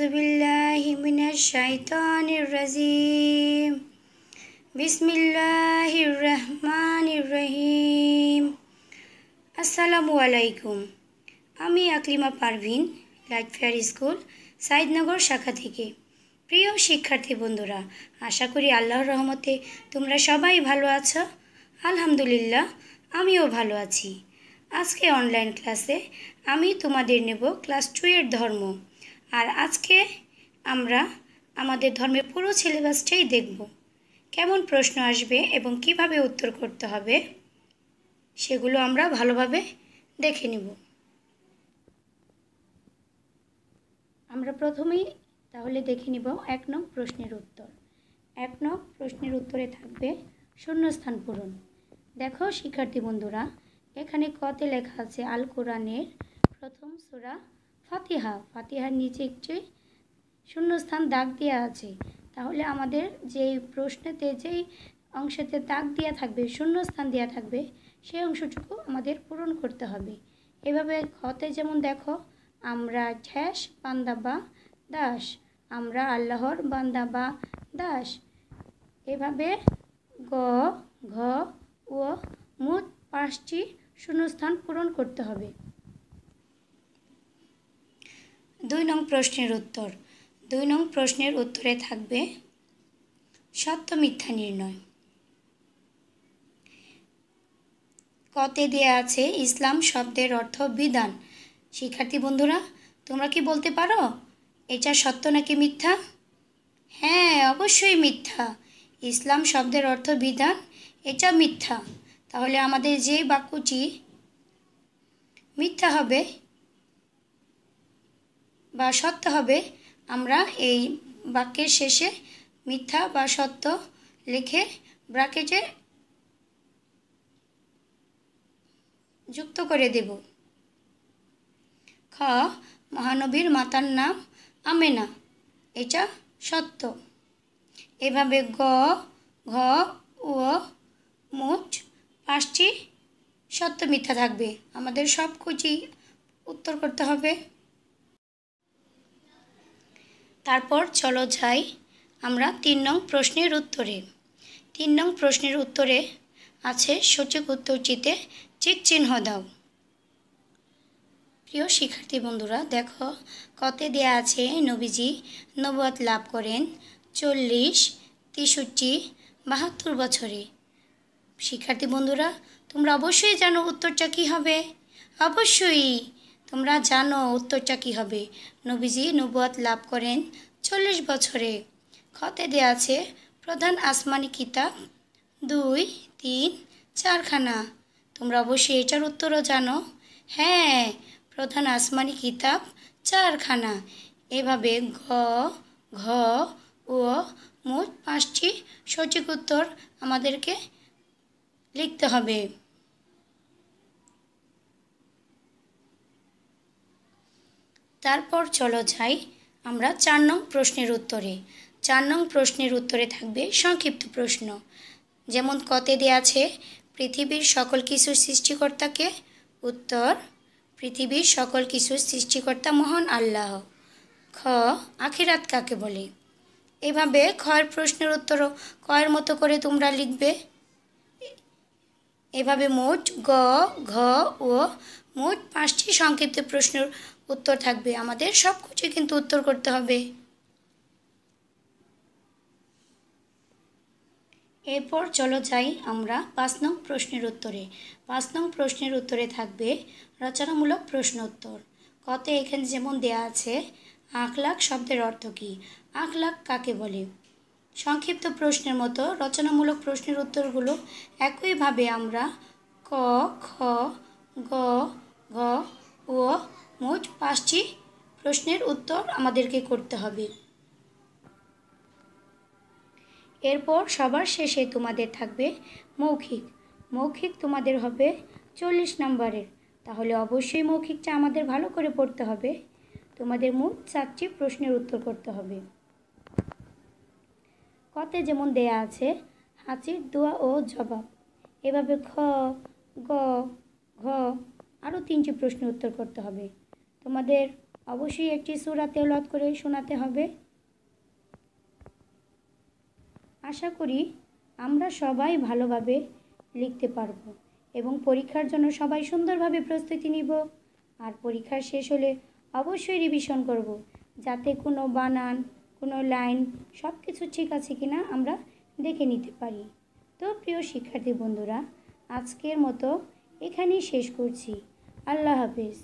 أعوذ بالله من الشيطان الرجيم بسم الله الرحمن الرحيم আসসালামু আলাইকুম আমি Aklima Parvin light fair school Saidnagar শাখা থেকে প্রিয় শিক্ষার্থী বন্ধুরা আশা করি আল্লাহর রহমতে তোমরা সবাই ভালো আছো আলহামদুলিল্লাহ আমিও ভালো আছি আজকে অনলাইন ক্লাসে আমি তোমাদের নেব ক্লাস টু এর ধর্ম আর আজকে আমরা আমাদের ধর্মের পুরো সিলেবাসটাই দেখব কেমন প্রশ্ন আসবে এবং কিভাবে উত্তর করতে হবে সেগুলো আমরা ভালোভাবে দেখে নিব আমরা প্রথমেই তাহলে দেখে নিব এক নং প্রশ্নের উত্তর এক নং প্রশ্নের উত্তরে থাকবে শূন্যস্থান পূরণ দেখো শিক্ষার্থী বন্ধুরা এখানে কতে লেখা আছে আল কোরআনের প্রথম সুরা ফাতিহা ফাতিহার নিচে একটি শূন্যস্থান দাগ দেওয়া আছে তাহলে আমাদের যে প্রশ্নেতে যেই অংশেতে দাগ দেওয়া থাকবে শূন্যস্থান দেওয়া থাকবে সেই অংশটুকু আমাদের পূরণ করতে হবে এভাবে খতে যেমন দেখো আমরা ঠ্যাস বান্দা বা দাস আমরা আল্লাহর বান্দা বা দাস এভাবে গ ঘ ও মুদ পাঁচটি শূন্যস্থান পূরণ করতে হবে দুই নং প্রশ্নের উত্তর দুই নং প্রশ্নের উত্তরে থাকবে সত্য মিথ্যা নির্ণয় কতে দেয়া আছে ইসলাম শব্দের অর্থ বিধান শিক্ষার্থী বন্ধুরা তোমরা কি বলতে পারো এটা সত্য নাকি মিথ্যা হ্যাঁ অবশ্যই মিথ্যা ইসলাম শব্দের অর্থ বিধান এটা মিথ্যা তাহলে আমাদের যে বাক্যটি মিথ্যা হবে বা সত্য হবে আমরা এই বাক্যের শেষে মিথ্যা বা সত্য লিখে ব্রাকেটে যুক্ত করে দেব খ মহানবীর মাতার নাম আমেনা এটা সত্য এভাবে গ ঘ ও মোট পাঁচটি সত্য মিথ্যা থাকবে আমাদের সব কিছুই উত্তর করতে হবে তারপর চলো যাই আমরা তিন নং প্রশ্নের উত্তরে তিন নং প্রশ্নের উত্তরে আছে সঠিক উত্তরটিতে চিক চিহ্ন দাও প্রিয় শিক্ষার্থী বন্ধুরা দেখো কতে দেয়া আছে নবীজি নবদ লাভ করেন চল্লিশ তেষট্টি বাহাত্তর বছরে শিক্ষার্থী বন্ধুরা তোমরা অবশ্যই জানো উত্তরটা কী হবে অবশ্যই তোমরা জানো উত্তরটা কী হবে নবীজি নবুয়াত লাভ করেন চল্লিশ বছরে খতে দেয়া আছে প্রধান আসমানি কিতাব দুই তিন চারখানা তোমরা অবশ্যই এটার উত্তরও জানো হ্যাঁ প্রধান আসমানি কিতাব চারখানা এভাবে ঘ ঘ ও মোট পাঁচটি সঠিক উত্তর আমাদেরকে লিখতে হবে তারপর চলো যাই আমরা চার নং প্রশ্নের উত্তরে চার নং প্রশ্নের উত্তরে থাকবে সংক্ষিপ্ত প্রশ্ন যেমন কতে দেওয়া আছে পৃথিবীর সকল কিছুর সৃষ্টিকর্তাকে উত্তর পৃথিবীর সকল কিছুর সৃষ্টিকর্তা মহান আল্লাহ খ আখিরাত কাকে বলে এভাবে খয়ের প্রশ্নের উত্তরও কয়ের মতো করে তোমরা লিখবে এভাবে মোট গ ঘ ও মোট পাঁচটি সংক্ষিপ্ত প্রশ্নের উত্তর থাকবে আমাদের সব কিছু কিন্তু উত্তর করতে হবে এরপর চলো যাই আমরা পাঁচ নং প্রশ্নের উত্তরে পাঁচ নং প্রশ্নের উত্তরে থাকবে রচনামূলক প্রশ্ন উত্তর কত এখানে যেমন দেয়া আছে আখ লাখ শব্দের অর্থ কী আখ লাখ কাকে বলে সংক্ষিপ্ত প্রশ্নের মতো রচনামূলক প্রশ্নের উত্তরগুলো একইভাবে আমরা ক খ গ ঘ ও মোট পাঁচটি প্রশ্নের উত্তর আমাদেরকে করতে হবে এরপর সবার শেষে তোমাদের থাকবে মৌখিক মৌখিক তোমাদের হবে চল্লিশ নম্বরের তাহলে অবশ্যই মৌখিকটা আমাদের ভালো করে পড়তে হবে তোমাদের মোট চারটি প্রশ্নের উত্তর করতে হবে কতে যেমন দেয়া আছে হাঁচির দোয়া ও জবাব এভাবে খ গ ঘ আরও তিনটি প্রশ্ন উত্তর করতে হবে তোমাদের অবশ্যই একটি সুরা তেলত করে শোনাতে হবে আশা করি আমরা সবাই ভালোভাবে লিখতে পারব এবং পরীক্ষার জন্য সবাই সুন্দরভাবে প্রস্তুতি নিব আর পরীক্ষা শেষ হলে অবশ্যই রিভিশন করব যাতে কোনো বানান কোনো লাইন সব কিছু ঠিক আছে কি না আমরা দেখে নিতে পারি তো প্রিয় শিক্ষার্থী বন্ধুরা আজকের মতো এখানেই শেষ করছি আল্লাহ হাফিজ